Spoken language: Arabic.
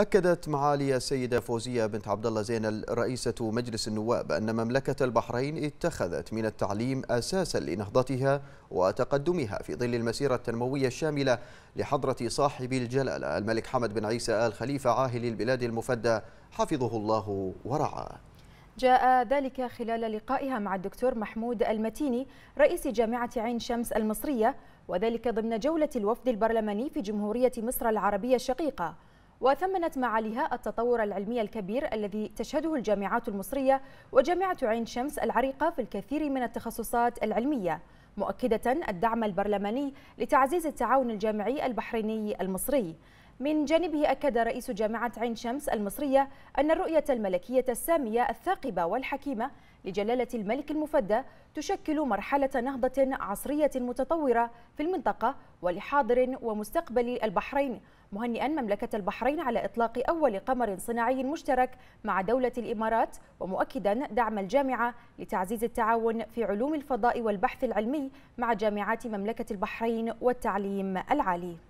أكدت معالي السيدة فوزية بنت عبد الله زينل رئيسة مجلس النواب أن مملكة البحرين اتخذت من التعليم أساسا لنهضتها وتقدمها في ظل المسيرة التنموية الشاملة لحضرة صاحب الجلالة الملك حمد بن عيسى آل خليفة عاهل البلاد المفدى حفظه الله ورعاه جاء ذلك خلال لقائها مع الدكتور محمود المتيني رئيس جامعة عين شمس المصرية وذلك ضمن جولة الوفد البرلماني في جمهورية مصر العربية الشقيقة وثمنت معاليها التطور العلمي الكبير الذي تشهده الجامعات المصرية وجامعة عين شمس العريقة في الكثير من التخصصات العلمية مؤكدة الدعم البرلماني لتعزيز التعاون الجامعي البحريني المصري من جانبه أكد رئيس جامعة عين شمس المصرية أن الرؤية الملكية السامية الثاقبة والحكيمة لجلالة الملك المفدى تشكل مرحلة نهضة عصرية متطورة في المنطقة ولحاضر ومستقبل البحرين مهنئا مملكة البحرين على إطلاق أول قمر صناعي مشترك مع دولة الإمارات ومؤكدا دعم الجامعة لتعزيز التعاون في علوم الفضاء والبحث العلمي مع جامعات مملكة البحرين والتعليم العالي